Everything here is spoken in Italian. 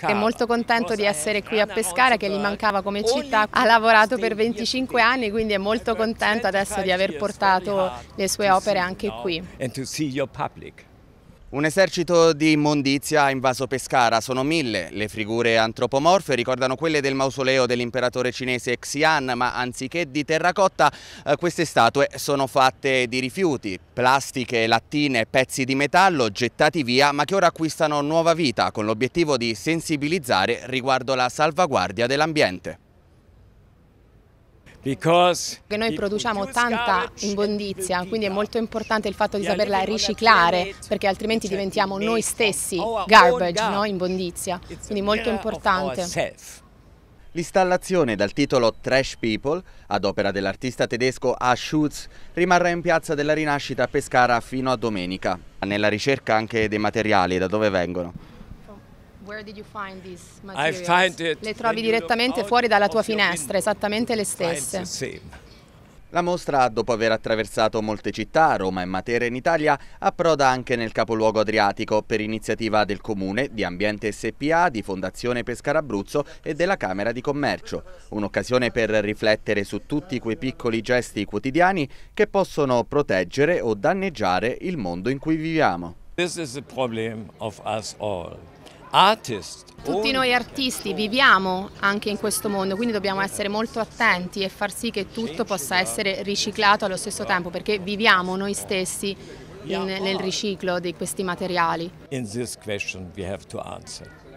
È molto contento di essere qui a Pescara che gli mancava come città. Ha lavorato per 25 anni, quindi è molto contento adesso di aver portato le sue opere anche qui. Un esercito di immondizia ha invaso Pescara, sono mille. Le figure antropomorfe ricordano quelle del mausoleo dell'imperatore cinese Xian, ma anziché di terracotta eh, queste statue sono fatte di rifiuti, plastiche, lattine, pezzi di metallo gettati via ma che ora acquistano nuova vita con l'obiettivo di sensibilizzare riguardo la salvaguardia dell'ambiente. Perché noi produciamo tanta immondizia, quindi è molto importante il fatto di saperla riciclare, perché altrimenti diventiamo noi stessi garbage, no? immondizia. Quindi molto importante. L'installazione dal titolo Trash People, ad opera dell'artista tedesco A. Schutz, rimarrà in piazza della Rinascita a Pescara fino a domenica. Nella ricerca anche dei materiali, da dove vengono. Le trovi direttamente fuori dalla tua finestra, esattamente le stesse. La mostra, dopo aver attraversato molte città, Roma e Matera in Italia, approda anche nel capoluogo adriatico per iniziativa del Comune, di Ambiente SPA, di Fondazione Pescara Abruzzo e della Camera di Commercio. Un'occasione per riflettere su tutti quei piccoli gesti quotidiani che possono proteggere o danneggiare il mondo in cui viviamo. This is the problem of us all artists tutti noi artisti viviamo anche in questo mondo, quindi dobbiamo essere molto attenti e far sì che tutto possa essere riciclato allo stesso tempo, perché viviamo noi stessi in, nel riciclo di questi materiali. In this question we have to answer.